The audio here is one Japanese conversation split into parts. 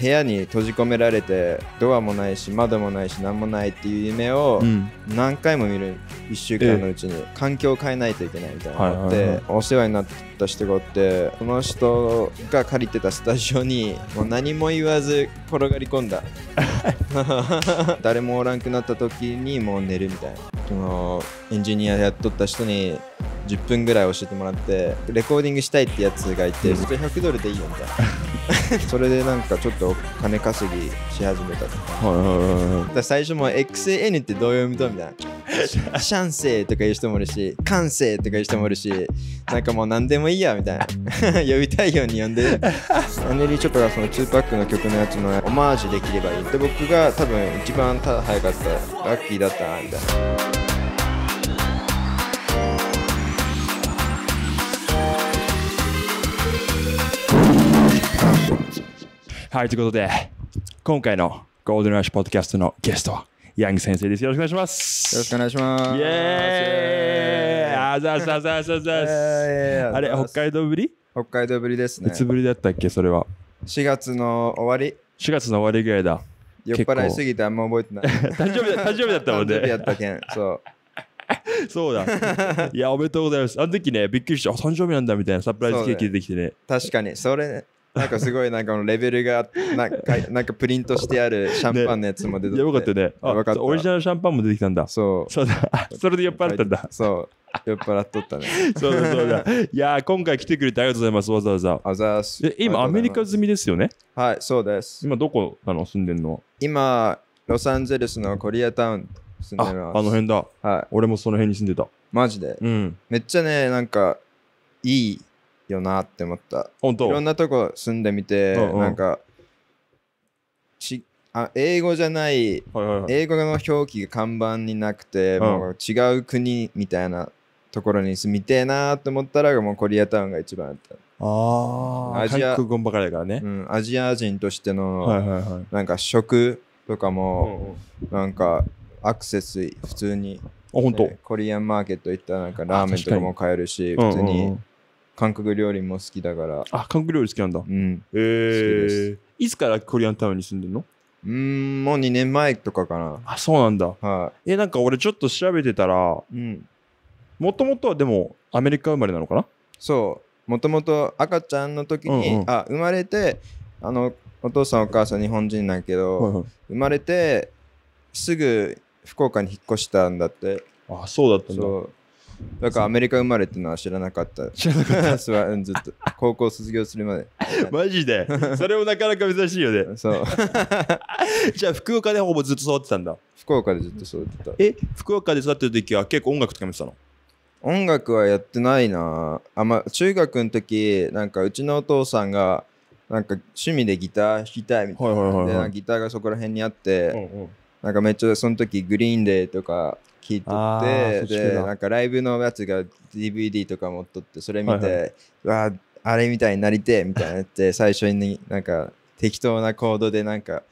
部屋に閉じ込められてドアもないし窓もないし何もないっていう夢を何回も見る1週間のうちに環境を変えないといけないみたいなのってお世話になった人がおってその人が借りてたスタジオにもう何も言わず転がり込んだ 誰もおらんくなった時にもう寝るみたいなそのエンジニアやっとった人に10分ぐらい教えてもらってレコーディングしたいってやつがいてそれ100ドルでいいよみたいな それでなんかちょっと金稼ぎし始めたとか最初も XAN ってどう読みとみたいなシャンセイとか言う人もいるしカンセイとか言う人もいるしなんかもう何でもいいやみたいな 呼びたいように呼んでアネリー・チョコがその2パックの曲のやつのオマージュできればいいで僕が多分一番早かったラッキーだったなみたいなはい、ということで、今回のゴールデンラッシュポッドキャストのゲストは、ヤング先生です。よろしくお願いします。よろしくお願いします。イェーイあざざざざざあれ、北海道ぶり北海道ぶりですね。いつぶりだったっけ、それは。4月の終わり ?4 月の終わりぐらいだ。酔っ払いすぎてあんま覚えてない。誕生日だ誕生日だったもんね。誕生日やったけん、そう。そうだ。いや、おめでとうございます。あの時ね、びっくりした。誕生日なんだみたいなサプライズケーキ出てきてね。ね確かに、それ、なんかすごいなんかレベルがなんかなんかプリントしてあるシャンパンのやつも出てて、ね、よかったねよかったオリジナルシャンパンも出てきたんだそうそうだ それで酔っ払ったんだそう酔っ払っとったね そうだそうだ いや今回来てくれてありがとうございますわざわざあざす今アメリカ済みですよねはいそうです今どこあの住んでんの今ロサンゼルスのコリアタウン住んでますあの辺だ、はい、俺もその辺に住んでたマジで、うん、めっちゃねなんかいいよなって思った本当いろんなとこ住んでみて、うんうん、なんかちあ英語じゃないはいはいはい、英語の表記が看板になくて、うん、もう違う国みたいなところに住みてえなと思ったらもうコリアタウンが一番あったあアジア韓国語ばかりだからね、うん、アジア人としての、はいはいはい、なんか食とかも、うんうん、なんかアクセス普通に、ね、本当コリアンマーケット行ったらなんかラーメンとかも買えるし、普通に、うんうんうん韓国料理も好きだから。あ、韓国料理好きなんだ。うん。えー、いつからコリアンタウンに住んでるのうん、もう2年前とかかな。あ、そうなんだ。はい。え、なんか俺ちょっと調べてたら、もうん。ともとはでもアメリカ生まれなのかなそう。もともと赤ちゃんの時に、うんうんあ、生まれて、あの、お父さんお母さん日本人なんけど、はいはい。生まれて、すぐ福岡に引っ越したんだって。あ、そうだったんだ。そう。だからアメリカ生まれっていうのは知らなかった。知らなかった。ずっと高校卒業するまで。マジでそれもなかなか珍しいよね。そう。じゃあ福岡でほぼずっと育ってたんだ。福岡でずっと育ってた。え、福岡で育ってる時は結構音楽とか見てたの音楽はやってないなあ、ま中学の時なんかうちのお父さんがなんか趣味でギター弾きたいみたいな、ギターがそこら辺にあって、うんうん、なんかめっちゃその時グリーンデーとか聞いとってでなんかライブのやつが DVD とか持っとってそれ見て、はいはい、わあれみたいになりてみたいになって最初になんか適当なコードでなんか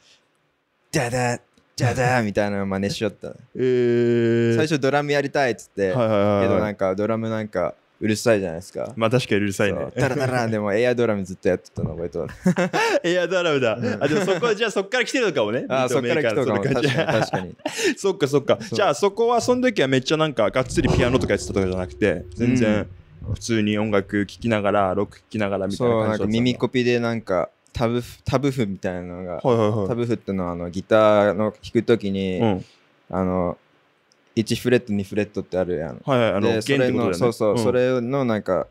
「ダダじゃだみたいなの真似しよった、えー、最初ドラムやりたいっつって、はいはいはい、けどなんかドラムなんかうるさいじゃないですか。まあ確かにうるさいね。ダラダラでもエアドラムずっとやってたの覚えてます。エアドラムだ。あでもそこは、じゃあそこから来てるのかもね。あそっから来てるかも。確かに。そっかそっか。じゃあそこはその時はめっちゃなんかがっつりピアノとかやってたとかじゃなくて全然普通に音楽聴きながらロック聴きながらみたいな感じだそう耳コピでなんかタブフタブフみたいなのが、はいはいタブフってのはあのギターの弾くときに、うん、あの1フレット2フレットってあるやん、はいはい、あのそれの、ね、そうそう、うん、それのなんか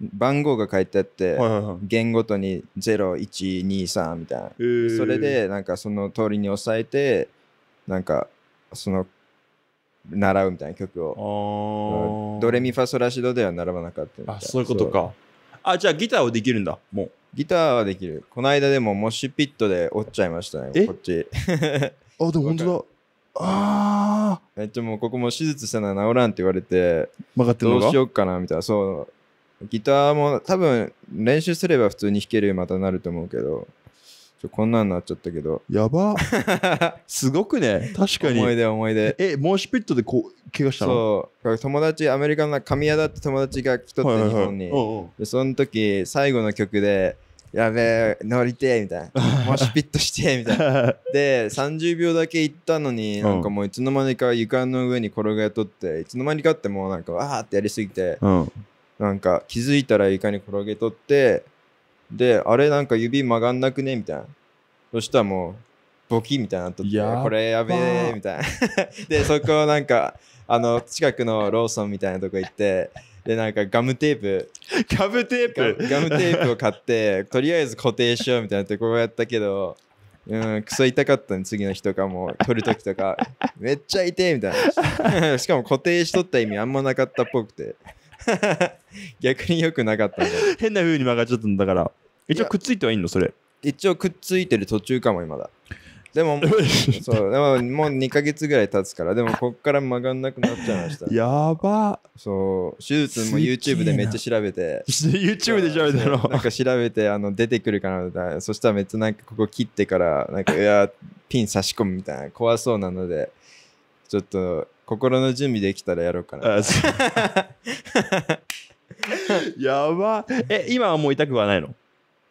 番号が書いてあって、はいはいはい、弦ごとに0123みたいな、それでなんかその通りに押さえてなんかその習うみたいな曲を、ドレミファソラシドでは習わなかったあそういうことかあじゃあギターはできるんだもうギターはできるこの間でもモッシュピットで折っちゃいましたねこっち あでも本当だああえっちもうここも手術したら治らんって言われて曲がってるのどうしようかなみたいなそうギターも多分練習すれば普通に弾けるようにまたなると思うけどちょこんなんなっちゃったけどやば すごくね確かに思い出思い出えモーシュピットでこう怪我したのそう友達アメリカの神谷だって友達が来とって、日本に、でその時最後の曲でやべえ乗りてえみたいな もしピッとしてみたいな で30秒だけ行ったのになんかもういつの間にか床の上に転がっとっていつの間にかってもうなんかわーってやりすぎて、なんか気づいたら床に転げとってであれなんか指曲がんなくねみたいなそしたらもうボキみたいなとってこれやべえみたいな でそこなんかあの近くのローソンみたいなとこ行ってでなんかガムテープガムテープガムテープを買って とりあえず固定しようみたいなとこをやったけどうん、クソ痛かったね次の日とかも撮る時とかめっちゃ痛いみたいな しかも固定しとった意味あんまなかったっぽくて 逆によくなかったんだ変な風に曲がっちゃったんだから一応くっついてはいいのそれ一応くっついてる途中かも今だでも、そう、でももう2ヶ月ぐらい経つから、でもこっから曲がんなくなっちゃいました。やばそう、手術も YouTube でめっちゃ調べて、!YouTube で調べたのなんか調べて、あの、出てくるかなみたいな。そしたらめっちゃなんかここ切ってから、なんか、いや、ピン差し込むみたいな。怖そうなので、ちょっと、心の準備できたらやろうかな。やばえ、今はもう痛くはないの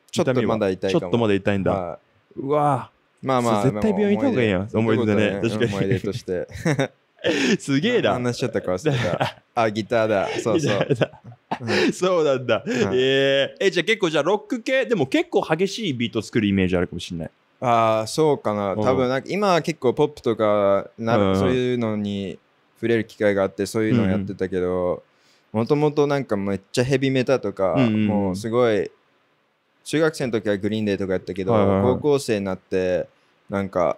ちょっとまだ痛いかも。ちょっとまだ痛いんだ。うわまあまあ、絶対病院行った方がいいやん。思い出ね。確かに。思い出として。すげえな。話しちゃったか忘た。あ、ギターだ。そうそう。そうなんだ。えじゃあ結構じゃあロック系、でも結構激しいビート作るイメージあるかもしれない。ああ、そうかな。多分なんか今は結構ポップとかな、そういうのに触れる機会があって、そういうのをやってたけど、もともとなんかめっちゃヘビメタとか、もうすごい、中学生の時はグリーンデーとかやったけど、高校生になって、なんか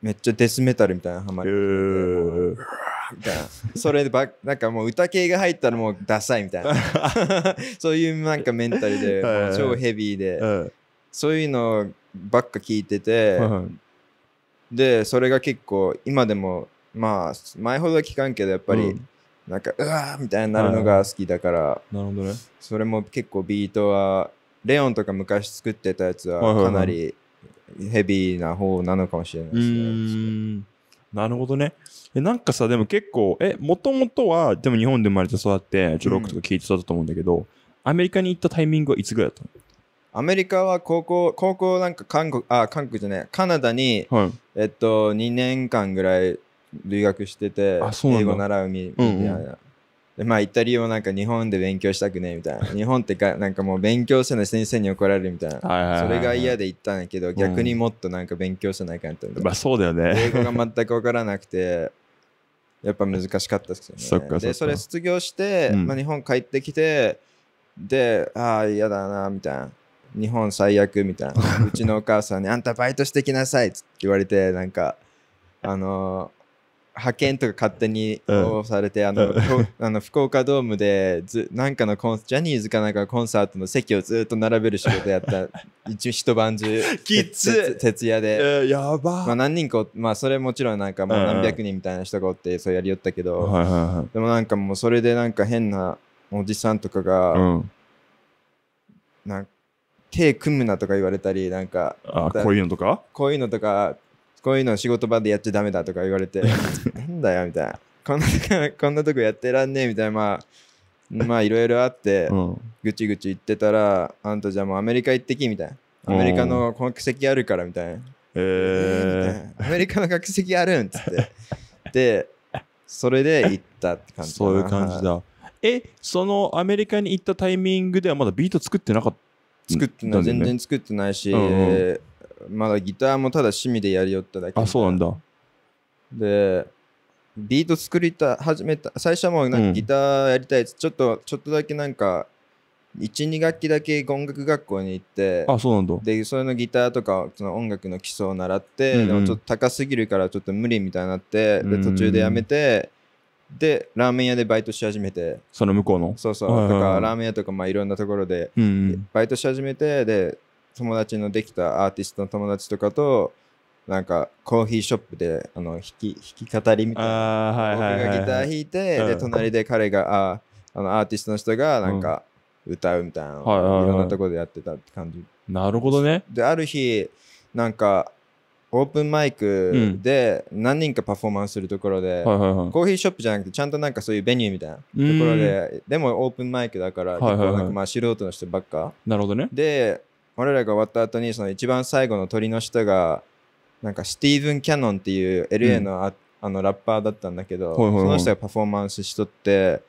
めっちゃデスメタルみたいなハマりみたいなそれでばなんかもう歌系が入ったらもうダサいみたいな そういうなんかメンタルで、超ヘビーで、はい、そういうのばっか聞いてて、はいでそれが結構今でもまあ前ほどは聞かんけどやっぱり、なんかうわーみたいになるのが好きだから、なるほどねそれも結構ビートはレオンとか昔作ってたやつはかなり、はいはいはいヘビーな方なのかもしれないですね。なるほどね。えなんかさ、でも結構、え、もともとは、でも日本で生まれて育って、ちょロックとか聞いて育ったと思うんだけど、うん、アメリカに行ったタイミングはいつぐらいだったのアメリカは高校、高校なんか韓国、あ、韓国じゃない、カナダに、はい、えっと、2年間ぐらい留学してて、英語習うみたいな。うんうんでまあイタリアもなんか日本で勉強したくねみたいな 日本ってかなんかもう勉強せない先生に怒られるみたいな、それが嫌で言ったんだけど、逆にもっとなんか勉強せないかんとまあそうだよね英語が全く分からなくてやっぱ難しかったですよねそっかでそれ卒業して、うん、まあ、日本帰ってきてでああ嫌だなみたいな日本最悪みたいな うちのお母さんに「あんたバイトしてきなさい」って言われてなんかあのー派遣とか勝手にされて、うん、あのあの福岡ドームでずなんかのコンジャニーズかなんかコンサートの席をずっと並べる仕事やった 一一晩中きつ徹夜で、えー、やば、まあ、何人か、まあ、それもちろんなんかもう何百人みたいな人がおってそうやりよったけど、でもなんかもうそれでなんか変なおじさんとかが、うん、なんか手組むなとか言われたりなんかこういうのとかこういうのとかこういうの仕事場でやっちゃダメだとか言われて、なんだよみたいな。こんなとこ、んなとこやってらんねえみたいな、まあ、まあいろいろあって、ぐちぐち言ってたら、あんたじゃあもうアメリカ行ってきみたいな。アメリカの国籍あるからみたいな。えー、アメリカの学籍あるんっつって でそれで行ったって感じそういう感じだえそのアメリカに行ったタイミングではまだビート作ってなかった、作ってない、全然作ってないし、うんうん、まだギターもただ趣味でやりよっただけあそうなんだでビート作りた始めた最初はもうなんかギターやりたいやつ、うん、ちょっとちょっとだけなんか12学期だけ音楽学校に行ってあそうなんだでそれのギターとかその音楽の基礎を習って、うんうん、でもちょっと高すぎるからちょっと無理みたいになってで途中でやめて、でラーメン屋でバイトし始めてその向こうのそうそう、とかラーメン屋とかまあいろんなところでバイトし始めてで友達のできたアーティストの友達とかとなんかコーヒーショップであの弾き弾き語りみたいな、僕がギター弾いて、うん、で隣で彼がああのアーティストの人がなんか歌うみたいな、うん、いろんなとこでやってたって感じ、なるほどねである日なんかオープンマイクで何人かパフォーマンスするところで、コーヒーショップじゃなくてちゃんとなんかそういうベニューみたいなところで、でもオープンマイクだから、はいはいはい、なんかまあ素人の人ばっかなるほどねで俺らが終わった後にその一番最後の鳥の人がなんかスティーブン・キャノンっていう LA のあ,、あのラッパーだったんだけど、その人がパフォーマンスしとって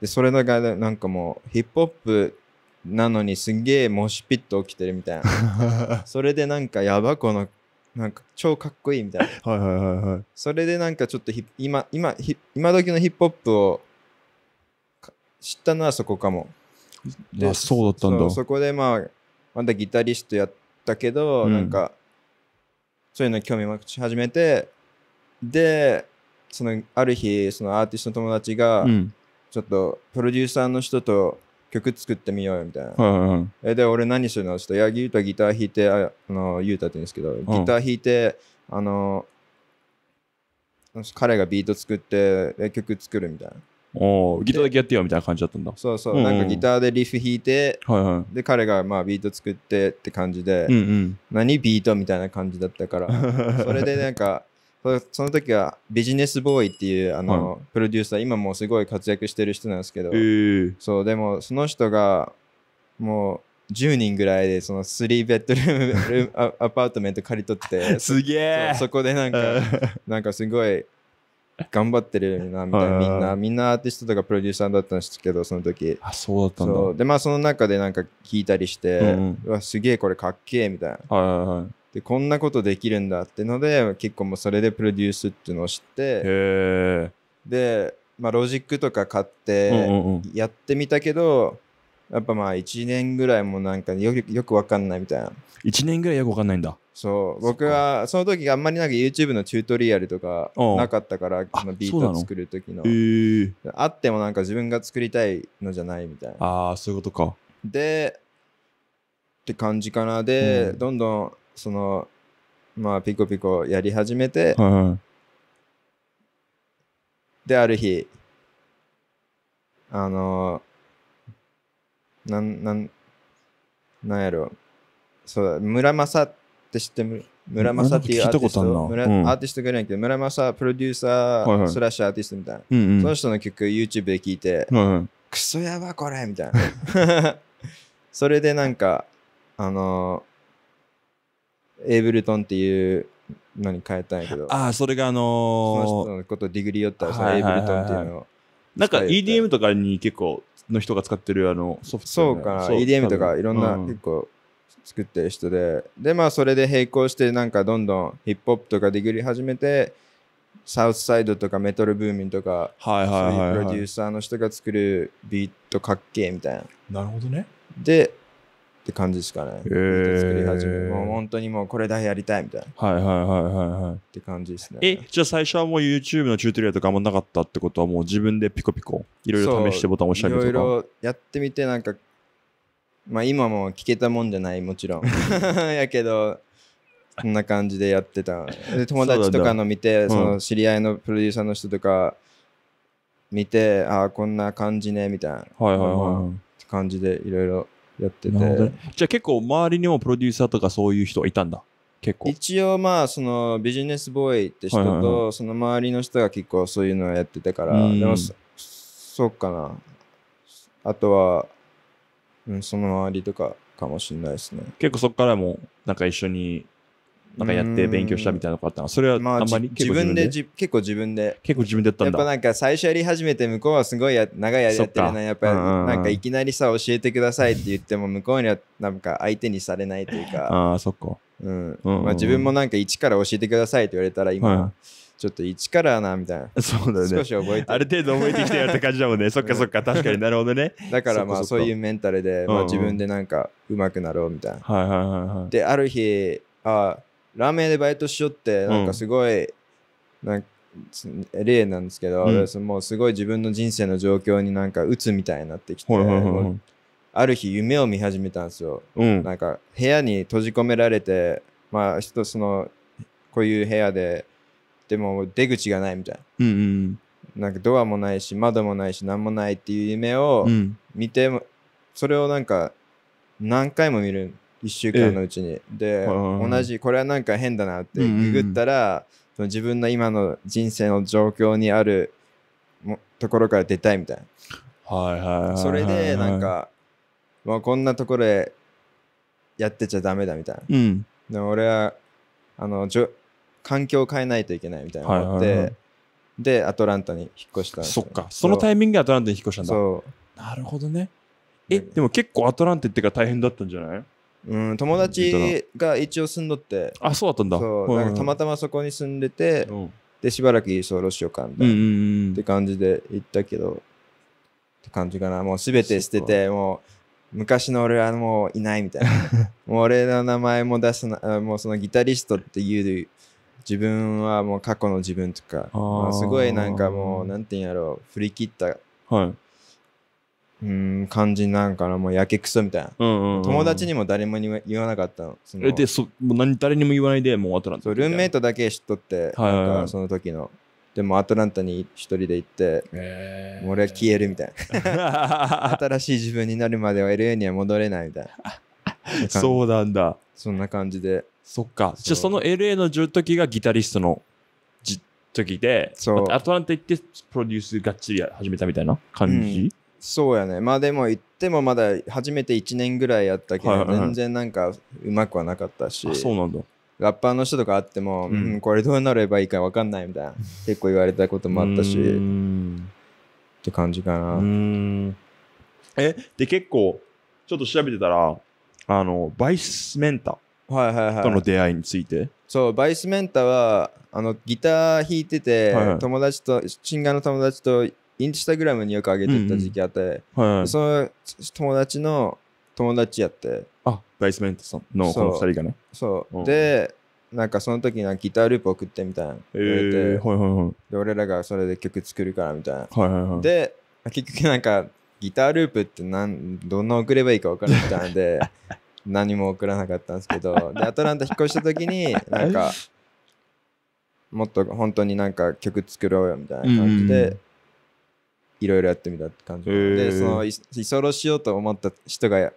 でそれがなんかもうヒップホップなのにすげえモシピッと起きてるみたいな それでなんかやばこのなんか超かっこいいみたいなはいはいはい、はい、それでなんかちょっと今今今時のヒップホップを知ったのはそこかもで、そうだったんだそこでまあまだギタリストやったけど、うん、なんかそういうの興味持ち始めてでそのある日そのアーティストの友達が、ちょっとプロデューサーの人と曲作ってみようよみたいな、えで俺何するのちょっといやゆうたギター弾いてあのゆうたって言うんですけどギター弾いてあの彼がビート作って曲作るみたいなおギターだけやってよみたいな感じだったんだそうそう、うんうん、なんかギターでリフ弾いて、はいはい、で彼がまあビート作ってって感じで、うんうん、何ビートみたいな感じだったから それでなんかその時はビジネスボーイっていうあの、はい、プロデューサー今もすごい活躍してる人なんですけど、えー、そうでもその人がもう10人ぐらいでその3ベッドルーム アパートメント借り取ってすげえそこでなんか なんかすごい頑張ってるなみたいなみんなみんなアーティストとかプロデューサーだったんですけどその時あそうだったんだでまあその中でなんか聞いたりして、うんうん、わすげえこれかっけえみたいな、はいはいはい、でこんなことできるんだってので結構もうそれでプロデュースっていうのを知ってでまあロジックとか買ってやってみたけど、うんうんうんやっぱまあ1年ぐらいもなんかよよくわかんないみたいな1年ぐらいよくわかんないんだそう僕はその時あんまりなんか YouTube のチュートリアルとかなかったからそのビートを作る時のあ,、えー、あってもなんか自分が作りたいのじゃないみたいなああそういうことかでって感じかなで、うん、どんどんそのまあピコピコやり始めて、はいはい、である日あのなんなんなんやろそうだ村正って知って村正っていうアーティスト村、うん、アーティストがいるんやけど村正プロデューサースラッシュアーティストみたいな、その人の曲 YouTube で聴いて、クソやばこれみたいな それでなんかあのエイブルトンっていうのに変えたんやけどああそれがあのその人のことディグリ寄ったらそのエイブルトンっていうのをなんか EDM とかに結構の人が使ってるあのソフト、そうか EDM とかいろんな結構作ってる人で、うん、でまあそれで並行してなんかどんどんヒップホップとかでグり始めてサウスサイドとかメトロブーミンとか、はいはい、そういうプロデューサーの人が作るビートかっけえみたいななるほどねでって感じしかない。えー、作り始めもう本当にもうこれだやりたいみたいな。はいはいはいはいはい。って感じですね。え、じゃあ最初はもう YouTube のチュートリアルとかあんまなかったってことはもう自分でピコピコいろいろ試してボタン押したりとか。いろいろやってみてなんか、まあ今も聞けたもんじゃないもちろん。やけど、こんな感じでやってた。で友達とかの見て、その知り合いのプロデューサーの人とか見て、ああ、こんな感じねみたいな。はいはいはい。って感じでいろいろ。やってて。じゃあ結構周りにもプロデューサーとかそういう人いたんだ結構。一応まあそのビジネスボーイって人とその周りの人が結構そういうのをやってたから、でもそそうかなあとは、うん、その周りとかかもしれないですね結構そこからもなんか一緒になんかやって勉強したみたいなのがあったのそれはあんまり、まあ、自分で結構自分で結構自分でやったんだやっぱなんか最初やり始めて向こうはすごいや長いやってるなやっぱなんかいきなりさ教えてくださいって言っても向こうにはなんか相手にされないというかあそっかうん、うんまあ、自分もなんか一から教えてくださいって言われたら今、ちょっと一からなみたいな。そうだね。少し覚えて。ある程度覚えてきてやるって感じだもんね。そっかそっか、確かになるほどね。だからまあそういうメンタルで、まあ、自分でなんかうまくなろうみたいな。はいはいはい。で、ある日、あラーメン屋でバイトしよってなんかすごい、なんか例なんですけど、うん、もうすごい自分の人生の状況になんか鬱みたいになってきて、ある日夢を見始めたんですよ、うん、なんか部屋に閉じ込められてまあ一つのこういう部屋ででも出口がないみたいな、うん、なんかドアもないし窓もないし何もないっていう夢を見て、うん、それをなんか何回も見る1週間のうちに、で、同じこれはなんか変だなってググったら、その自分の今の人生の状況にあるところから出たいみたいな、はいはいはい、はい、それでなんか、まあ、こんなところでやってちゃダメだみたいな、うん、で俺はあのじょ環境を変えないといけないみたいな思って、はいはいはい、でアトランタに引っ越したそっかそのタイミングでアトランタに引っ越したんだなるほどねえでも結構アトランタってか大変だったんじゃないうん、友達が一応住んどってあそうだったんだそうなんかたまたまそこに住んでて、うん、でしばらく居候しようかみたいな、うんうんうん、って感じで行ったけどって感じかなもう全て捨ててもう昔の俺はもういないみたいな もう俺の名前も出すなもうそのギタリストっていう自分はもう過去の自分とか、まあ、すごいなんかもうなんて言うんやろう振り切った、はいうん感じなんかなもうやけくそみたいな、うんうんうん、友達にも誰もに言わなかったのそのでそもう何誰にも言わないでもうアトランタそうルームメイトだけ知っとって、はいはいはい、なんかその時のでもアトランタに一人で行って、えー、俺は消えるみたいな 新しい自分になるまでは LA には戻れないみたいな そうなんだそんな感じでそっかじゃその LA の時がギタリストの時でそう、ま、アトランタ行ってプロデュースがっちり始めたみたいな感じ、うんそうやねまあでも言ってもまだ初めて1年ぐらいやったけど、全然なんかうまくはなかったしそうなんだラッパーの人とかあっても、うんこれどうなればいいか分かんないみたいな結構言われたこともあったしって感じかな、ええで結構ちょっと調べてたらあのバイスメンタはいはいとの出会いについて、そうバイスメンタはあのギター弾いてて、はいはい友達とシンガーの友達とインスタグラムによく上げてた時期あって、その友達の友達やってあダイスメントさんのこの2人がねそうでなんかその時にギターループ送ってみたいな言われて、ーで俺らがそれで曲作るからみたいな、はいはいで結局なんかギターループってなんどんな送ればいいか分からなかったんで何も送らなかったんですけどでアトランタ引っ越した時になんかもっと本当になんか曲作ろうよみたいな感じでいろいろやってみたって感じでその居候しようと思った人が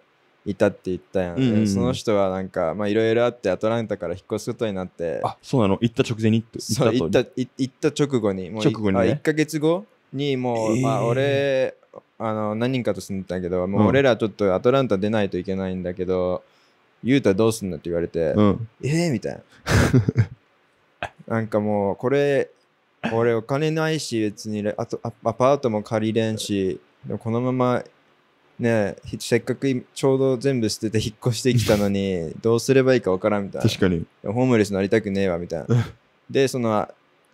いたって言ったやん、うんうん、その人はなんかまあいろいろあってアトランタから引っ越すことになってあそうなの行った直前にってそう行った行った直後にもう直後に、ね、1か月後にもう、まあ俺あの何人かと住んでたけどもう俺らちょっとアトランタ出ないといけないんだけど、うん、ユタどうすんのって言われて、うん、ええー、みたいななんかもうこれ 俺お金ないし別にあとアパートも借りれんしこのままねせっかくちょうど全部捨てて引っ越してきたのに どうすればいいか分からんみたいな確かにホームレスなりたくねえわみたいな でその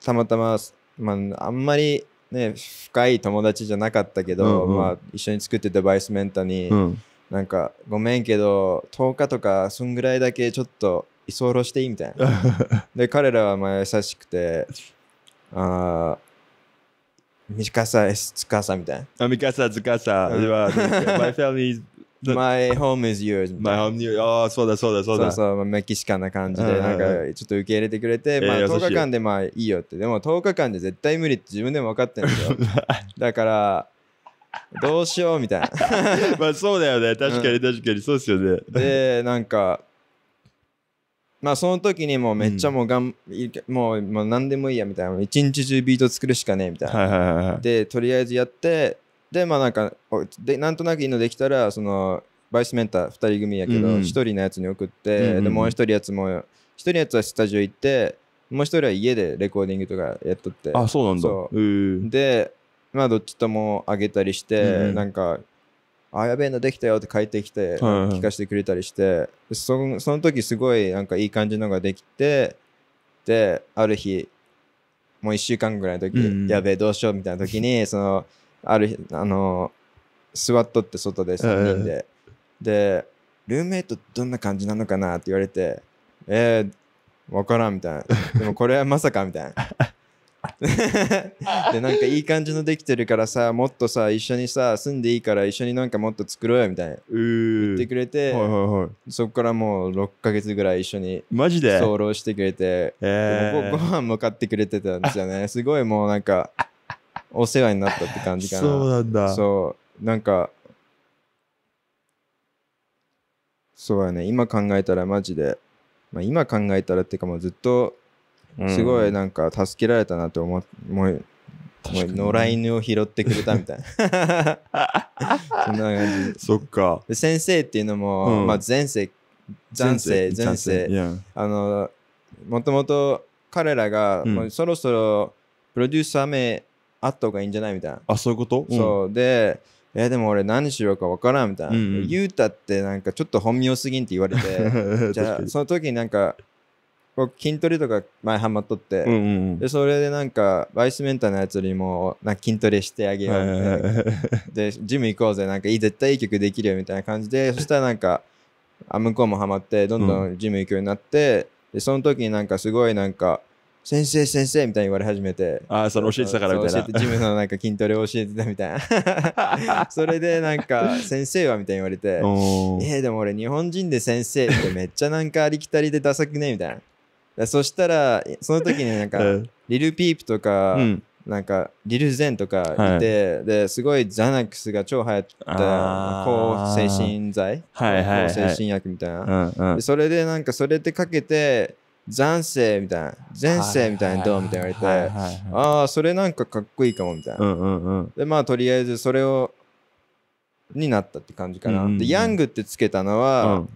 たまたま、まあ、あんまりね深い友達じゃなかったけど、うんうん、まあ、一緒に作ってたバイスメンタに、うん、なんかごめんけど10日とかそんぐらいだけちょっと居候していいみたいなで彼らはまあ優しくてミあ短ツカサみたいな。ミカサ・ツカサ。my family is... My home is yours. My home is yours. ああ、そうだそうだそうだ。そうそう、メキシカンな感じで、なんかちょっと受け入れてくれて、まあ10日間でまあいいよって。でも10日間で絶対無理って自分でも分かってるんだよ。だから、どうしようみたいな。まあそうだよね。確かに確かに、そうですよね。で、なんか、まあその時にもうめっちゃもうがん、うん、もうもう何でもいいやみたいな一日中ビート作るしかねえみたいな、はいはいはいはい、でとりあえずやってでまあなんかでなんとなくいいのできたらそのバイスメンター2人組やけど、1人のやつに送って、うんうん、でもう1人やつも1人やつはスタジオ行ってもう1人は家でレコーディングとかやっとってあそうなんだでまあどっちとも上げたりして、うん、なんかあやべえのできたよって帰ってきて、聞かせてくれたりしてその時すごいなんかいい感じのができてである日もう1週間ぐらいの時、うん、やべえどうしようみたいな時に そのある日あの座っとって外で3人で、でルーメイトどんな感じなのかなって言われてえー、分からんみたいなでもこれはまさかみたいな でなんかいい感じのできてるからさもっとさ一緒にさ住んでいいから一緒になんかもっと作ろうよみたいな言ってくれて、はいはいはい、そこからもう6ヶ月ぐらい一緒にマジで早漏してくれて、えー、ごご飯も買ってくれてたんですよねすごいもうなんかお世話になったって感じかなそうなんだそうなんかそうやね今考えたらマジで、まあ、今考えたらっていうかもうずっとすごいなんか助けられたなって思思い野良犬を拾ってくれたみたいな そんな感じそっか先生っていうのも、うん、まあ、前世前世前世あのもともと彼らが、うん、そろそろプロデューサー名あった方がいいんじゃないみたいなあそういうこと、うん、そうでえでも俺何しようか分からんみたいな、うんうん、ゆうたってなんかちょっと本名すぎんって言われて じゃあその時になんか僕筋トレとか前ハマっとって、うんうんでそれでなんかバイスメンターのやつにもなんか筋トレしてあげようみたいな、でジム行こうぜなんかいい絶対いい曲できるよみたいな感じで そしたらなんかあ向こうもハマってどんどんジム行くようになって、うん、でその時になんかすごいなんか先生先生みたいに言われ始めてああそれ教えてたからみたいなジムのなんか筋トレを教えてたみたいな それでなんか先生はみたいに言われてえー、でも俺日本人で先生ってめっちゃなんかありきたりでダサくねみたいなそしたらその時になんか、リルピープとか、なんかリルゼンとかいて、ですごいザナックスが超流行った抗精神剤、抗精神薬みたいな、それでなんかそれでかけて残世みたいな前世みたいなどうみたいな言われてああそれなんかかっこいいかもみたいな、でまあとりあえずそれをになったって感じかな、でヤングってつけたのは、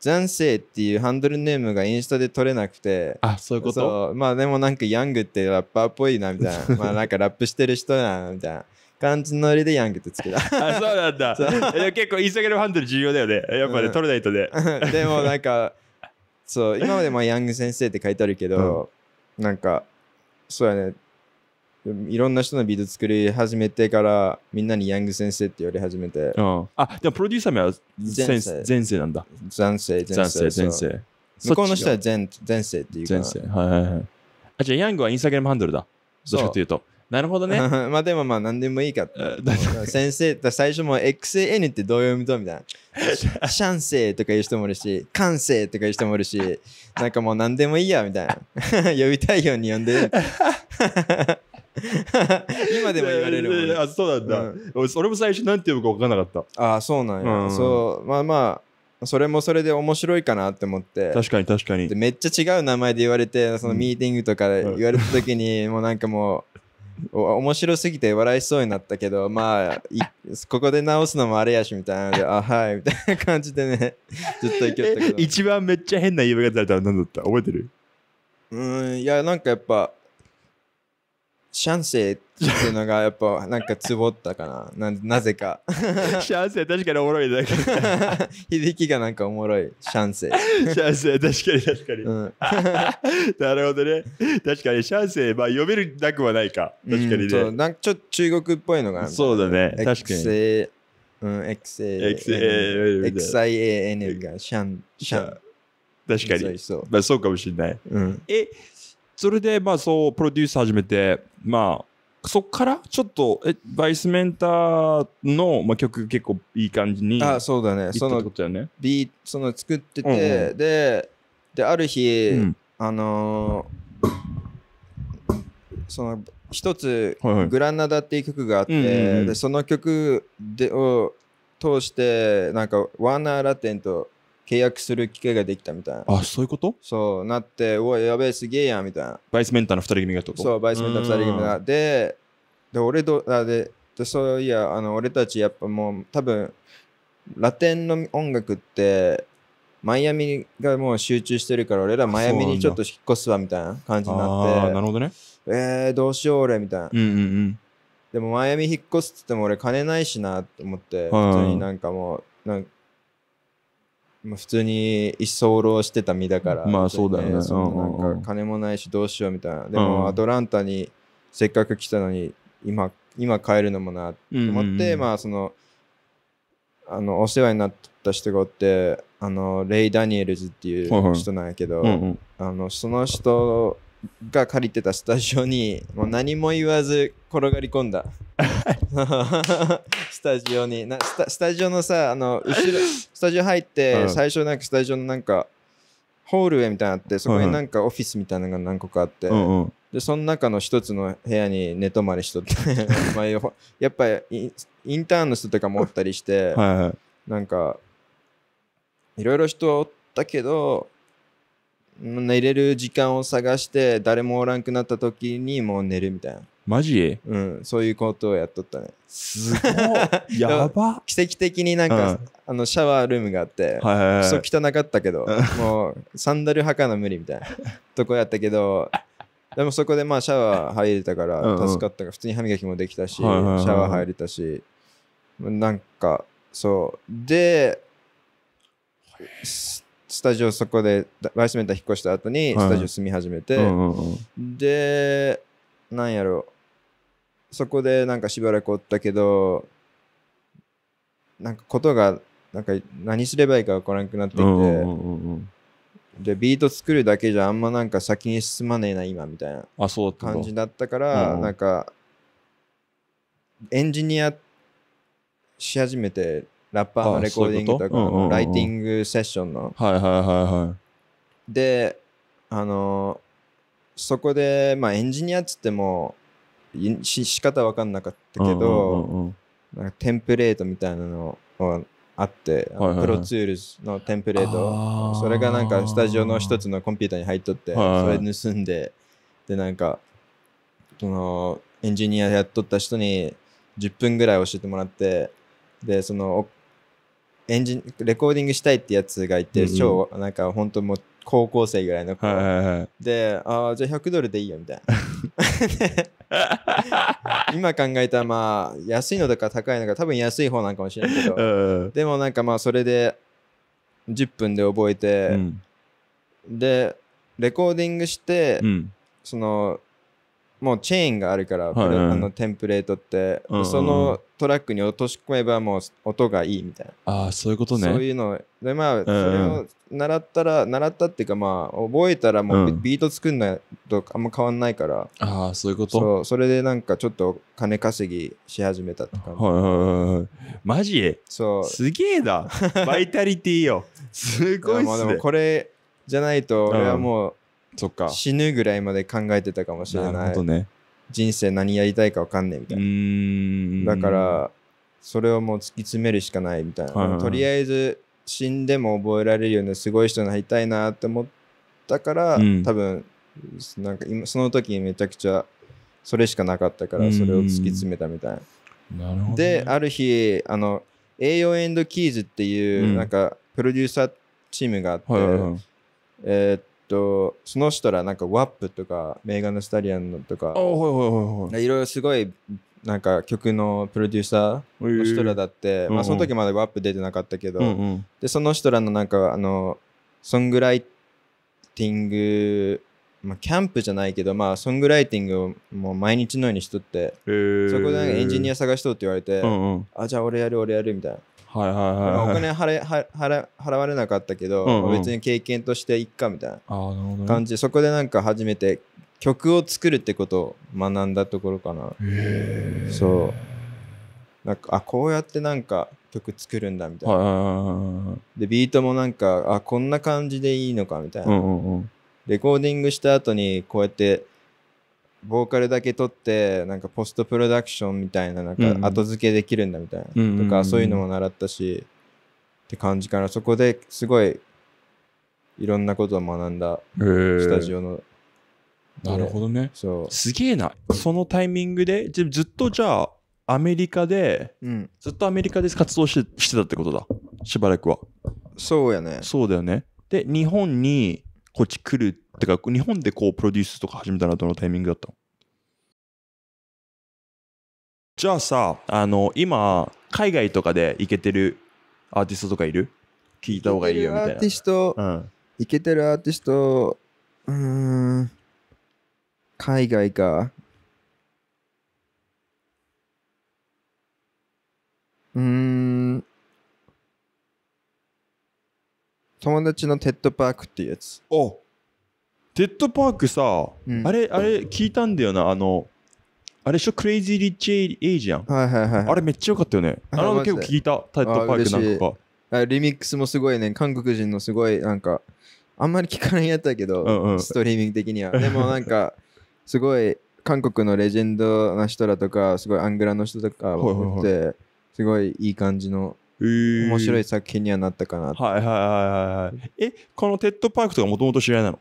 ジャンセイっていうハンドルネームがインスタで取れなくてあそういうことまあでもなんかヤングってラッパーっぽいなみたいな まあなんかラップしてる人なみたいな感じのりでヤングってつけた あそうなんだ結構インスタグラムハンドル重要だよねやっぱね、うん、取れないとね でもなんかそう今までまあヤング先生って書いてあるけど、うん、なんかそうやねいろんな人のビート作り始めてからみんなにヤング先生って言われ始めて。うん、あでもプロデューサー名は前世前世なんだ。前世前世前世。向こうの人は前前世っていうか。前世。はいはいはい。あじゃあヤングはインスタグラムハンドルだ。そっちかというと。なるほどね。まあでもまあ何でもいいか って。先生、最初も XN ってどう読むとみたいな。シャンセーとか言う人もいるし、感性とか言う人もいるし、なんかもう何でもいいやみたいな。呼びたいように呼んでる。今でも言われるもん、ね、あそうなんだ、うん、俺も最初なんて呼うか分からなかったああそうなんや、うん、そうまあまあそれもそれで面白いかなって思って確かに確かにめっちゃ違う名前で言われてそのミーティングとかで言われた時に、もうなんかもう面白すぎて笑いそうになったけどまあここで直すのもあれやしみたいなのであはいみたいな感じでね ずっといきったけど一番めっちゃ変な言い方されたら何だった覚えてるうんいやなんかやっぱシャンセイっていうのがやっぱなんかつぼったかな なぜか シャンセイ確かにおもろいだけど響きがなんかおもろいシャンセイシャンセイ確かに確かに、うん、なるほどね確かにシャンセイまあ読めるなくはないか確かにね、うん、なんかちょっと中国っぽいのがそうだね確かにうん、XAN がシャンシャン確かにそう,、まあ、そうかもしれない、うん、えそれで、まあ、そうプロデュース始めて、まあ、そっからちょっとえバイスメンターの、まあ、曲結構いい感じにあそうだねそのことだよねビーその作ってて、うんうん、でである日、うん、あのー、その一つ、はいはい「グランナダ」っていう曲があって、うんうんうん、でその曲でを通してなんかワーナー・ラテンと契約する機会ができたみたいな。あ、そういうことそう、なって、おい、やべえ、すげえやんみたいな。バイスメンターの2人組がとそう、バイスメンターの2人組が。で、で俺とあで、で、そういや、あの俺たち、やっぱもう、多分ラテンの音楽って、マイアミがもう集中してるから、俺らマイアミにちょっと引っ越すわみたいな感じになって。ななるほどね。えー、どうしよう俺みたいな。うんうんうん。でもマイアミ引っ越すって言っても俺金ないしなって思って、普通になんかもう、なんかまあ、普通に居候してた身だから、まあそうだよねね、うん金もないしどうしようみたいなでもアトランタにせっかく来たのに今今帰るのもなと思って、まあそのあのお世話になった人がおってあのレイ・ダニエルズっていう人なんやけど、あのその人が借りてたスタジオにもう何も言わず転がり込んだ スタジオになスタスタジオのさあの後ろスタジオ入って最初なんかスタジオのなんかホールへみたいなのあってそこになんかオフィスみたいなのが何個かあって、でその中の一つの部屋に寝泊まりしとって やっぱインターンの人とかもおったりしてなんかいろいろ人おったけど寝れる時間を探して誰もおらんくなった時にもう寝るみたいなマジうんそういうことをやっとったねすごい やば奇跡的になんか、うん、あのシャワールームがあって、はいはいはい、そう汚かったけど、もうサンダル履かな無理みたいなとこやったけどでもそこでまあシャワー入れたから助かったから、うんうん、普通に歯磨きもできたし、はいはいはいはい、シャワー入れたしなんかそうでスタジオそこでバイスメンター引っ越した後にスタジオ住み始めて、はいうんうんうん、でなんやろそこでなんかしばらくおったけどなんかことがなんか何すればいいか分からなくなってて、うんうん、でビート作るだけじゃあんまなんか先に進まねえな今みたいな感じだったからなんかエンジニアし始めてラッパーのレコーディングとか、ライティングセッションの。はいはいはいはい。で、あのー、そこで、まあ、エンジニアっつってもし仕方分かんなかったけど、うんうんうんなんかテンプレートみたいなのがあって、はいはいはい、プロツールズのテンプレートそれがなんかスタジオの一つのコンピューターに入っとって、はいはい、それ盗んででなんかそのエンジニアやっとった人に10分ぐらい教えてもらってでそのエンジンレコーディングしたいってやつがいて、うんうん、超なんか本当もう高校生ぐらいの子、はいはいはい、でああじゃあ100ドルでいいよみたいな今考えたらまあ安いのとか高いのか多分安い方なんかもしれないけど、うん、でもなんかまあそれで10分で覚えて、うん、でレコーディングして、うん、そのもうチェーンがあるから、はいはい、あのテンプレートって、うんうん、そのトラックに落とし込めばもう音がいいみたいなああそういうことねそういうのでまあ、うんうん、それを習ったら習ったっていうかまあ覚えたらもうビ,、ート作んないとあんま変わんないから、うん、ああそういうことそうそれでなんかちょっと金稼ぎし始めたって感じはいはいはいマジそうすげえだ バイタリティよすごいっすねこれじゃないと俺はもう、そっか死ぬぐらいまで考えてたかもしれないなるほどね人生何やりたいか分かんねえみたいなだからそれをもう突き詰めるしかないみたいな、とりあえず死んでも覚えられるようなすごい人になりたいなって思ったから、うん、多分なんか今その時めちゃくちゃそれしかなかったからそれを突き詰めたみたいな。なね、である日あの A4 エンドキーズっていう、なんかプロデューサーチームがあって、はいはいはい、えー、っとその人らなんか WAP とかメーガン・スタリアンとかいろいろすごいなんか曲のプロデューサーの人らだって、まあ、その時まで WAP 出てなかったけど、でその人らのなんかあのソングライティングまあ、キャンプじゃないけど、まあ、ソングライティングをもう毎日のようにしとって、そこでエンジニア探しとって言われて、うんうん、あじゃあ俺やる俺やるみたいな、はいはいはい、はい、お金払払払われなかったけど、うんうん、別に経験としていっかみたいな感じ、ね、そこでなんか初めて曲を作るってことを学んだところかなそうなんかあこうやってなんか曲作るんだみたいな、はい、でビートもなんかあこんな感じでいいのかみたいな、うんうんうん、レコーディングした後にこうやってボーカルだけ撮ってなんかポストプロダクションみたいななんか後付けできるんだみたいな、とかそういうのも習ったしって感じかなそこですごいいろんなことを学んだスタジオの。なるほどね。すげえな。そのタイミングでずっとじゃあアメリカで、うん、ずっとアメリカで活動してしてたってことだしばらくは。そうやね。そうだよね。で日本にこっち来るってか日本でこうプロデュースとか始めたのはどのタイミングだったのじゃあさあの今海外とかで行けてるアーティストとかいる聞いた方がいいよみたいな。アーティスト、うん、てるアーティスト、うん、海外か。うん、友達のテッドパークっていうやつおテッドパークさ、うんあれあれ聞いたんだよなあのあれしょクレイジーリッチエイジアンはいはいはいあれめっちゃ良かったよねあれマ結構聞いたテッドパークなんかあリミックスもすごいね韓国人のすごいなんかあんまり聞かないやつだけど、うんうんストリーミング的には でもなんかすごい韓国のレジェンドな人らとかすごいアングラの人とかをはいはいはいってすごいいい感じの面白い作品にはなったかなはいはいはいはいえこのテッドパークとかもともと知り合いなの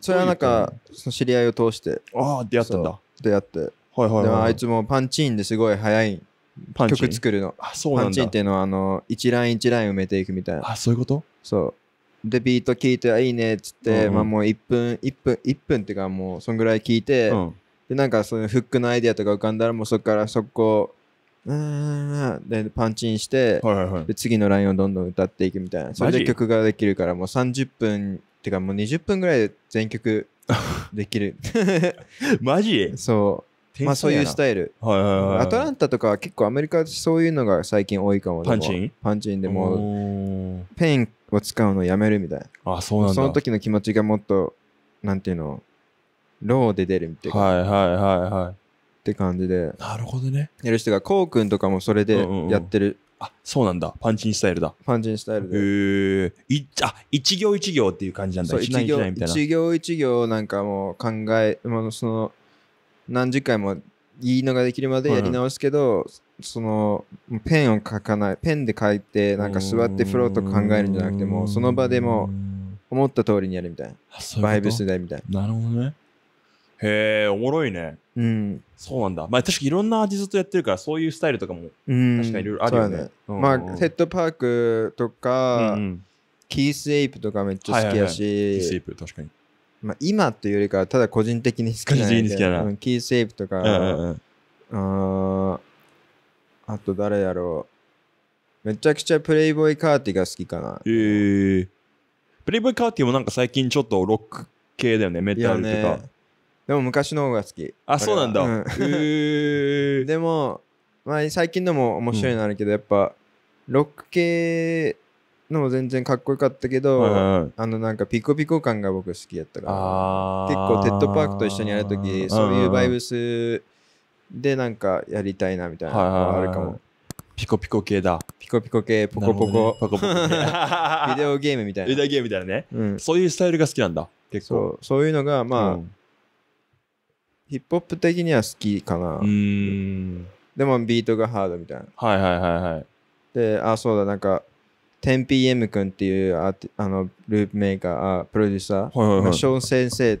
それはなんかその知り合いを通してああ出会ったんだ出会ってはいはいはい、でもあいつもパンチーンですごい早いパンチ曲作るのあそうなんだパンチーンっていうのはあの一ライン一ライン埋めていくみたいなあそういうことそうでビート聴いて「いいね」っつって、うん、まあ、もう1分1分1分っていうかもうそんぐらい聴いて、うん、でなんかそのフックのアイディアとか浮かんだらもうそこから速攻うんでパンチンして、はいはいはい、で次のラインをどんどん歌っていくみたいなそれで曲ができるからもう30分ってかもう20分ぐらいで全曲 できる マジそうまあそういうスタイル、はいはいはい、アトランタとか結構アメリカそういうのが最近多いかもパンチンパンチンでもペンを使うのやめるみたいなあそうなんその時の気持ちがもっとなんていうのローで出るみたいなはいはいはいはいって感じでなるほどねやる人がこうくんとかもそれでやってる、うんうんうん、あそうなんだパンチンスタイルだパンチンスタイルでへえあ一行一行っていう感じなんだ一行一行一行なんかもう考えもうその何十回もいいのができるまでやり直すけど、うん、そのペンを書かないペンで書いてなんか座ってフローと考えるんじゃなくてもうその場でも思った通りにやるみたいなうバイブスでみたいななるほどねへえおもろいねうん、そうなんだ。まあ確かいろんな味ずっとやってるからそういうスタイルとかも確かにいろいろあるよね。うまあヘッドパークとか、うんうん、キースエイプとかめっちゃ好きやし、はいはいはい、キースエイプ確かに。まあ今というよりかはただ個人的に好きなキースエイプとか、うんうんうん、あと誰やろう。めちゃくちゃプレイボーイカーティが好きかな。えー、プレイボーイカーティもなんか最近ちょっとロック系だよね、メタルとか。でも昔の方が好きあそうなんだ、うん、でも、まあ、最近のも面白いのあるけど、やっぱロック系のも全然かっこよかったけど、あのなんかピコピコ感が僕好きやったから結構テッドパークと一緒にやるときそういうバイブスでなんかやりたいなみたいなのがあるかも、ピコピコ系だピコピコ系ポコポコ、ね、ポコポコ ビデオゲームみたいなビデオゲームみたいなね、うん、そういうスタイルが好きなんだ結構そうそういうのがまあ、うんヒップホップ的には好きかな。うんでもビートがハードみたいな。はいはいはいはい。で、あ、そうだ、なんか、10pm 君っていうああのループメーカー、あプロデューサー、はいはいはい、ショーン先生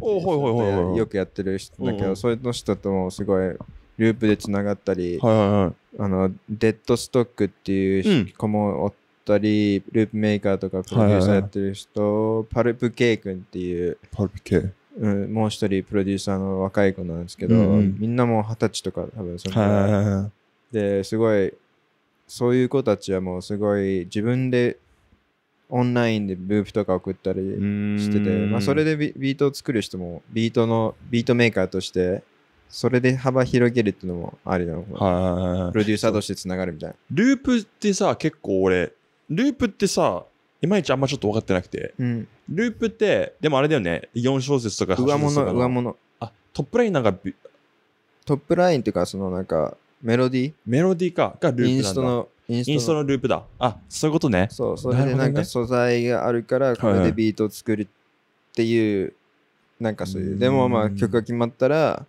おはいいい、よくやってる人だけど、そうの人ともすごいループでつながったり、はいはいはい、あのデッドストックっていう子もおったり、うん、ループメーカーとかプロデューサーやってる人、はいはいはい、パルプ K 君っていう。パルプ K? うん、もう一人プロデューサーの若い子なんですけど、うんうん、みんなもう二十歳とか多分その、ですごいそういう子たちはもうすごい自分でオンラインでブープとか送ったりしてて、まあ、それでビートを作る人もビートのビートメーカーとしてそれで幅広げるっていうのもありなのかなプロデューサーとしてつながるみたいなループってさ結構俺ループってさいまいちあんまちょっと分かってなくて、うん、ループってでもあれだよね4小節とか上物上物あトップラインなんかトップラインっていうかそのなんかメロディーメロディーかがループなんだインストのインストのループだあそういうことねそうそれでなんか素材があるからこれでビートを作るっていう、なんかそういうでもまあ曲が決まったら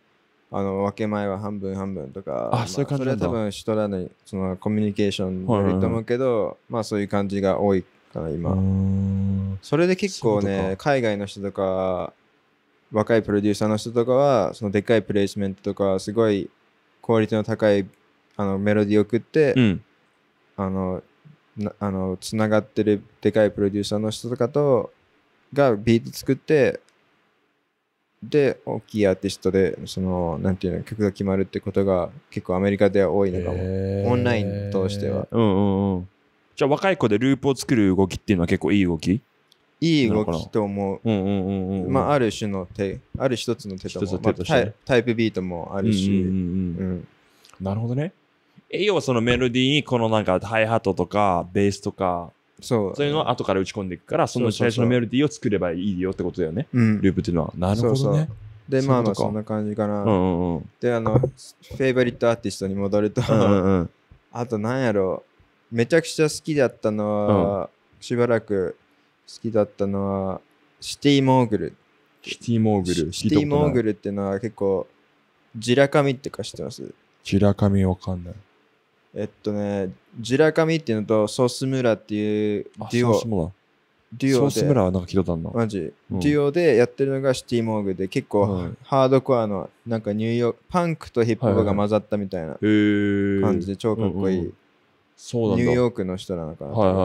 あの分け前は半分半分とかあ、まあ、そういう感じそれは多分人らのそのコミュニケーションによると思うけど、まあそういう感じが多いだか今それで結構ね海外の人とか若いプロデューサーの人とかはそのでっかいプレイスメントとかすごいクオリティの高いあのメロディーを送って、うん、あのあのつながってるでかいプロデューサーの人とかとがビート作ってで大きいアーティストでそのなんていうの曲が決まるってことが結構アメリカでは多いのかもオンライン通しては。うんうんうんじゃあ若い子でループを作る動きっていうのは結構いい動きいい動きと思う。うんうんうんうん、まあ、ある種の手、ある一つの手とも、手としてまあタイプビートもあるし。うんうんうんなるほどね。え、要はそのメロディーにこのなんかハイハットとかベースとか、そう。そういうのは後から打ち込んでいくから、その最初のメロディーを作ればいいよってことだよね。うんループっていうのは。なるほどね。で、まあまあ、そんな感じかな。うんうんうん。で、あの、フェイバリットアーティストに戻ると、うんうん。あとなんやろう。めちゃくちゃ好きだったのは、しばらく好きだったのはシティモーグルシティモーグル。シティモーグル。ってのは結構ジラカミってか知ってますジラカミわかんない。えっとねジラカミっていうのとソースムラっていうデュソーオスムラ。デュソオースムラはなんか聞いたのマジ、うんデュオでやってるのがシティモーグルで結構、ハードコアのなんかニューヨークパンクとヒップホップが混ざったみたいな感じで超かっこいい、そうなんだニューヨークの人なのかな。はいはいは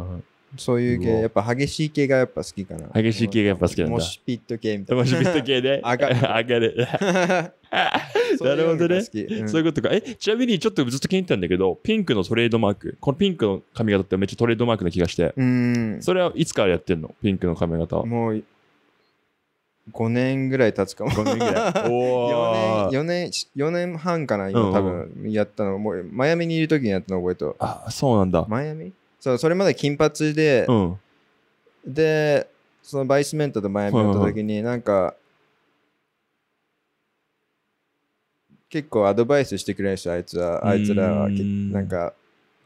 いはいはい。そういう系、やっぱ激しい系がやっぱ好きかな。激しい系がやっぱ好きなんだモシピット系みたいな。もしピット系で。上 がる上がる。なるほどね。そういうんそういうことか。え、ちなみにちょっとずっと気に入ったんだけど、ピンクのトレードマーク。このピンクの髪型ってめっちゃトレードマークな気がして。うん。それはいつからやってんのピンクの髪型は。もう5年ぐらい経つかも。5年ぐらい。お 4, 年4年、4年半かな、今多分やったの。もう、マイアミにいる時にやったの覚えと。あ、そうなんだ。マイアミそう、それまで金髪で、うん、で、そのバイスメントとマイアミにった時に、なんか、結構アドバイスしてくれるんであいつは。あいつらは、なんか、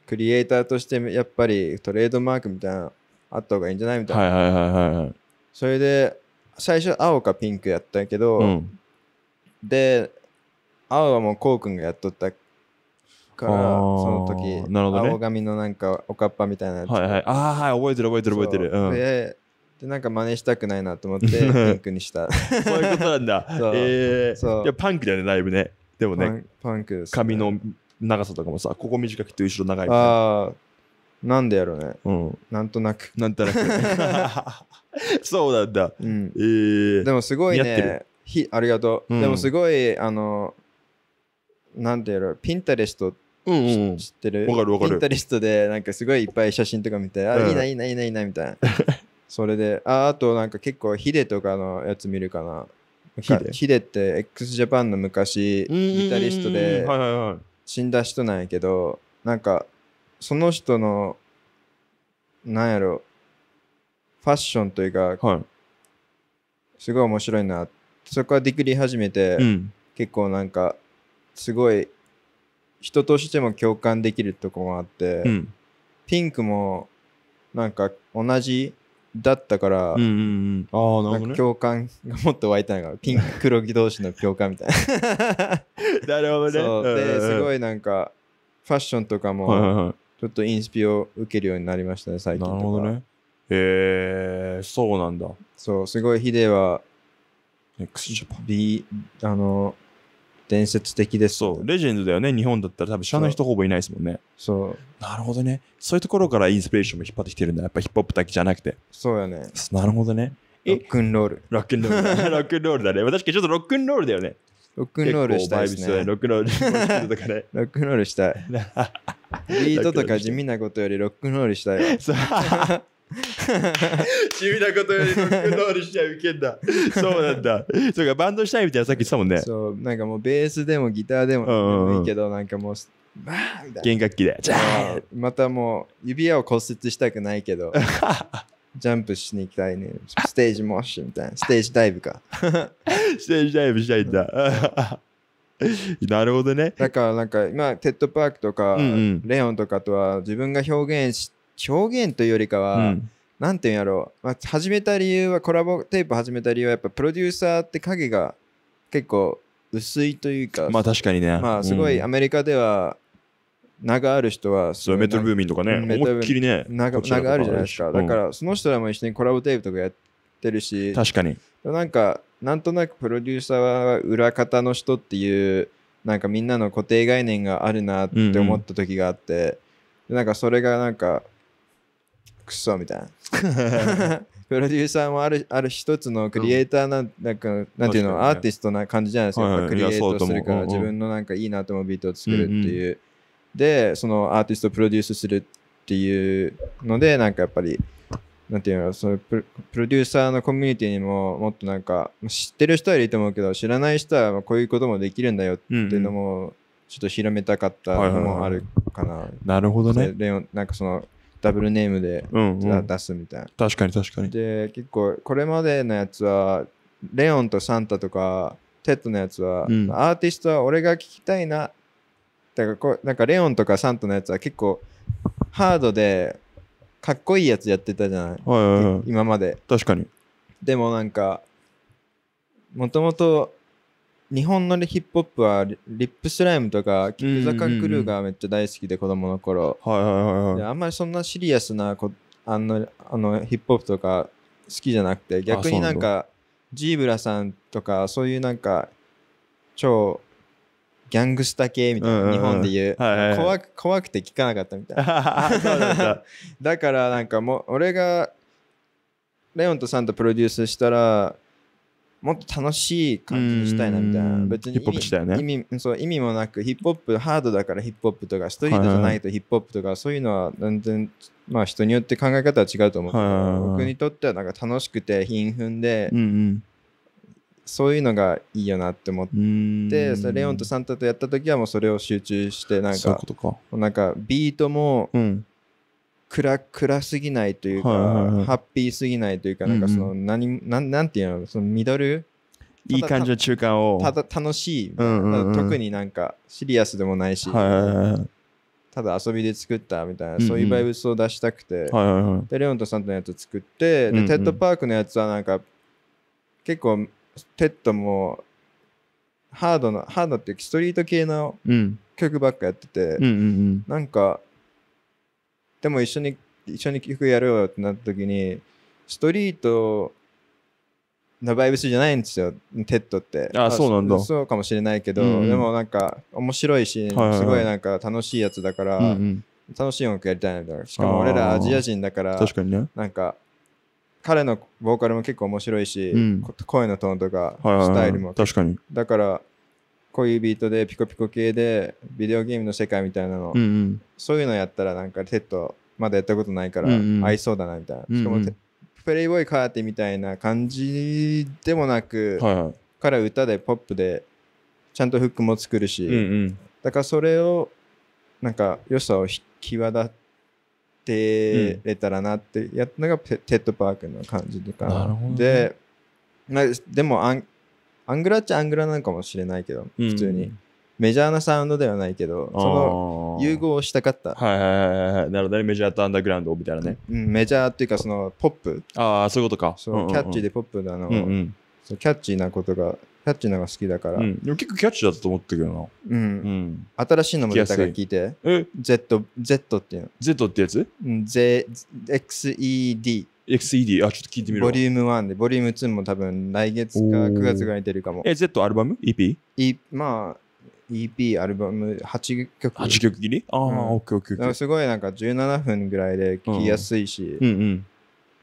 クリエイターとしてやっぱりトレードマークみたいなあった方がいいんじゃないみたいな。はいはいはいはい。それで、最初青かピンクやったけど、うん、で青はもうこうくんがやっとったからその時なるほど、ね、青髪のなんかおかっぱみたいなやつ、はいはい、ああはい覚えてる覚えてる覚えてる、うん、ででなんか真似したくないなと思ってピンクにした そういうことなんだえ えー、いやパンクだよねだいぶねでもねパンク、ね、髪の長さとかもさここ短くて後ろ長いあいなあなんでやろうね、うん、なんとなくなんとなく そうなんだ。うん、えー、でもすごいね、ひありがとう、うん、でもすごい、あの、なんていうの、ピンタレストうんうん、知ってるわかるわかる。ピンタリストで、なんかすごいいっぱい写真とか見て、あ、うん、いいな、いいな、いいな、いいな、みたいな。それで、ああとなんか結構ヒデとかのやつ見るかな。ヒデヒデって XJAPAN の昔、ギタリストで死んだ人なんやけど、なんかその人の、なんやろ、ファッションというか、はい、すごい面白いなそこはディクリ始めて、うん、結構なんかすごい人としても共感できるとこもあって、うん、ピンクもなんか同じだったから、うんうんうん、ね、共感がもっと湧いたのがピンク黒木同士の共感みたいな なるほどねですごいなんかファッションとかも、ちょっとインスピを受けるようになりましたね、最近とか。なるほどね。えー、そうなんだ。そう、すごいヒデは、x ジ p B、あの、伝説的です。そう、レジェンドだよね。日本だったら多分知らない人ほぼいないですもんね。そう。なるほどね。そういうところからインスピレーションも引っ張ってきてるんだ。やっぱヒップホップだけじゃなくて。そうやね。なるほどね。ロックンロール。ロックンロール。ロックンロールだね。確かにちょっとロックンロールだよね。ロックンロールしたいですね。ロックンロールとかね。ロックンロールしたい。ビートとか地味なことよりロックンロールしたい。趣 味なことよりロックンールしちゃうけんだ。そうなんだ。そうか、バンドしたいみたいなさっき言ってたもんね。そう、なんかもうベースでもギターでもいいけど、なんかもう、また弦楽器で。じゃあまたもう、指輪を骨折したくないけど、ジャンプしに行きたいね。ステージモッシュみたいな。ステージダイブか。ステージダイブしたいんだ。なるほどね。だからなんか今、テッドパークとか、レオンとかとは自分が表現して、表現というよりかは、うん、なんていうんやろう、まあ、始めた理由はコラボテープ始めた理由はやっぱプロデューサーって影が結構薄いというかまあ確かにねまあすごいアメリカでは名がある人はそうメトロブーミンとかね思いっきりね名があるじゃないですか、うん、だからその人らも一緒にコラボテープとかやってるし確かになんかなんとなくプロデューサーは裏方の人っていうなんかみんなの固定概念があるなって思った時があって、うんうん、なんかそれがなんかくそみたいな プロデューサーもあるある一つのクリエイターな,、うん、なんかなんていうの、ね、アーティストな感じじゃないですか、はいはい、クリエイトするから自分のなんかいいなと思うビートを作るっていう、うんうん、でそのアーティストをプロデュースするっていうのでなんかやっぱりなんていうのそのプロデューサーのコミュニティにももっとなんか知ってる人はいいと思うけど知らない人はこういうこともできるんだよっていうのも、ちょっと広めたかったのもあるかな、なるほどねなんかそのダブルネームで、出すみたいな確かに確かにで結構これまでのやつはレオンとサンタとかテッドのやつは、うん、アーティストは俺が聞きたいなだからこなんかレオンとかサンタのやつは結構ハードでかっこいいやつやってたじゃないはいはいはい、今まで確かにでもなんかもともと日本のヒップホップはリップスライムとかキック・ザ・カクルーがめっちゃ大好きで子供の頃、はいはいはい、あんまりそんなシリアスなこあのあのヒップホップとか好きじゃなくて逆になんかジーブラさんとかそういうなんか超ギャングスタ系みたいな、日本で言う、はい怖く怖くて聞かなかったみたいな だからなんかもう俺がレオンとさんとプロデュースしたらもっと楽しい感じにしたいなみたいな別に意味、ね、そう意味もなくヒップホップハードだからヒップホップとかストリートじゃないとヒップホップとかそういうのは全然、まあ、人によって考え方は違うと思うけど僕にとってはなんか楽しくて貧奮で、うんうん、そういうのがいいよなって思ってそレオンとサンタとやった時はもうそれを集中してなんかなんかビートも、うん暗暗すぎないというか、はいはいはい、ハッピーすぎないというか、なんかその何、うんうん、何なんていうのそのミドルいい感じの中間をただ楽しい、うんうんうん、特になんかシリアスでもないし、はいはいはい、ただ遊びで作ったみたいな、うんうん、そういうバイブスを出したくて、はいはいはい、でレオントさんのやつ作って、うんうん、テッドパークのやつはなんか結構テッドもハードなハードっていうストリート系の曲ばっかやってて、うんうんうん、なんかでも一緒に一緒に曲やろうよってなった時にストリートのバイブスじゃないんですよテッドってあそうなんだそうかもしれないけど、うんうん、でもなんか面白いし、はいはい、すごいなんか楽しいやつだから、うんうん、楽しい音楽やりたいみたいなしかも俺らアジア人だから確かにねなんか彼のボーカルも結構面白いし、うん、声のトーンとかスタイルも、はいはいはい、確かにだからこういうビートでピコピコ系でビデオゲームの世界みたいなの、うんうん、そういうのやったらなんかテッドまだやったことないから合いそうだなみたいな、うんうん、しかも、うんうん、プレイボーイカーテみたいな感じでもなく、はいはい、から歌でポップでちゃんとフックも作るし、うんうん、だからそれをなんか良さを際立ってれたらなってやったのがテッドパークの感じとか、ね、で、なでもあんアングラっちゃアングラなのかもしれないけど、普通に。メジャーなサウンドではないけど、その融合をしたかった。はいはいはいはい。なるほどね、メジャーとアンダーグラウンドみたいなね。うん、メジャーっていうか、そのポップ。ああ、そういうことか。そキャッチーでポップなの、うんうん、そキャッチーなことが、キャッチーなのが好きだから。うん、でも結構キャッチーだったと思ったけどな。うん。うん、新しいのも出たから聞いて。え ?Z、Z っていうの。Z ってやつうん、Z、XED。XED、あ、ちょっと聞いてみるボリューム1で、ボリューム2も多分来月か9月ぐらい出るかも。え、Z アルバム ?EP? いまあ、EP、アルバム8曲。8曲切りああ、オッケーオッケー。すごいなんか17分ぐらいで聴きやすいし、うん、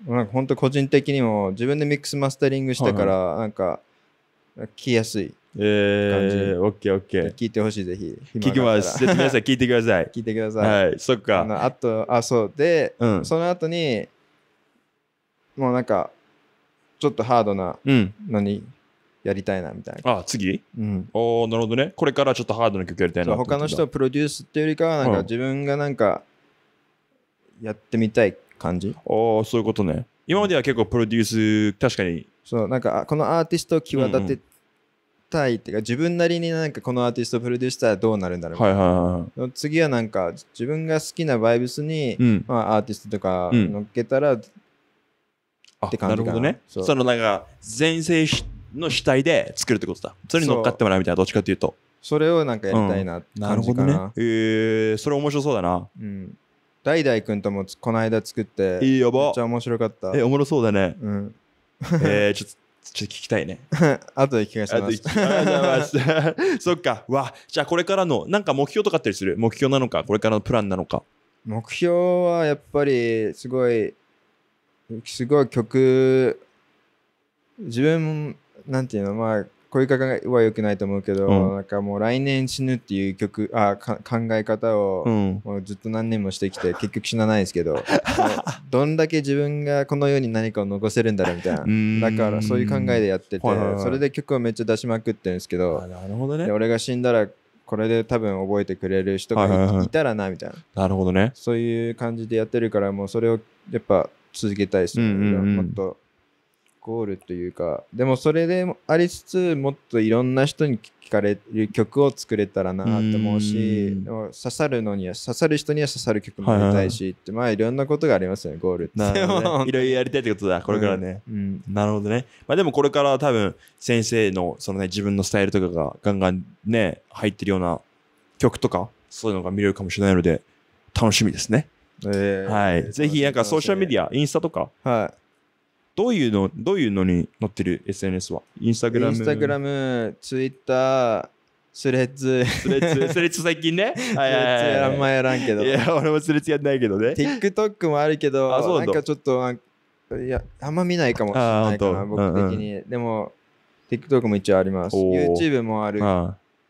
うん、なんか本当個人的にも自分でミックスマスタリングしたから、なんか聴きやすい。えー、オッケーオッケー。聞いてほしい、ぜひ。聞きます。皆さん聞いてください。聞いてください。はい、そっか。あと、あ、そう。で、うん、その後に、もうなんかちょっとハードなのにやりたいなみたいな、あ、次うん、おなるほどね。これからちょっとハードな曲やりたいな他の人をプロデュースっていうよりかはなんか自分がなんかやってみたい感じおお、そういうことね。今までは結構プロデュース、確かに。そうなんかこのアーティストを際立てたいっていうか、自分なりになんかこのアーティストをプロデュースしたらどうなるんだろう、はいはいはい次はなんか自分が好きなバイブスに、うん。まあ、アーティストとか乗っけたらって感じなるほどねそのなんか前世の主体で作るってことだそれに乗っかってもらうみたいなどっちかっていうとそれをなんかやりたいな感じかな,、なるほどねえー、それ面白そうだなうん大々君ともこの間作っていいやばめっちゃ面白かったえおもろそうだねうん えー、ちょっとちょっと聞きたいね。後で聞きまてます。そっか。わ、じゃあこれからの、なんか目標とかあったりする目標なのか、これからのプランなのか。目標はやっぱり、すごい、すごい曲自分もなんていうのまあこういう考えは良くないと思うけど、うん、なんかもう来年死ぬっていう曲あ考え方を、もうずっと何年もしてきて結局死なないですけど どんだけ自分がこの世に何かを残せるんだろうみたいなだからそういう考えでやってて、はいはいはい、それで曲をめっちゃ出しまくってるんですけどなるほど、ね、俺が死んだらこれで多分覚えてくれる人がい,、たらなみたいな、はいはい、なるほどねそういう感じでやってるからもうそれをやっぱ続けたいですね、うんうんうん、もっとゴールというかでもそれでありつつもっといろんな人に聞かれる曲を作れたらなと思うし、う刺さるのには刺さる人には刺さる曲もやりたいしはいまあいろんなことがありますよねゴールって、ね、いろいろやりたいってことだこれからね、うん、うん、なるほどね、まあ、でもこれから多分先生のその、ね、自分のスタイルとかがガンガンね入ってるような曲とかそういうのが見れるかもしれないので楽しみですねえー、はい、ぜひなんかソーシャルメディア、インスタとか、はい、どういうの、どういうのに載ってる SNS はインスタグラム。インスタグラム、ツイッター、スレッズ。スレッズ、スレッズ最近ね。はいはいはい、はい。あんまやらんけど。いや、俺もスレッズやんないけどね。TikTok もあるけど、あそうなんかちょっと、いや、あんま見ないかもしれないかな、僕的に。うんうん、でも、TikTok も一応あります。YouTube もある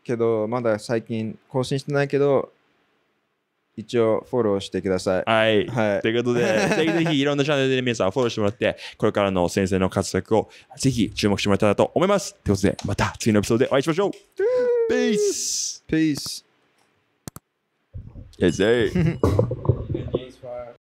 けど、まだ最近更新してないけど、一応フォローしてください。はい。はい、ということで、ぜひぜひいろんなチャンネルで皆さんフォローしてもらって、これからの先生の活躍をぜひ注目してもらえたらと思います。ということで、また次のエピソードでお会いしましょう。Peace! Peace! Yes,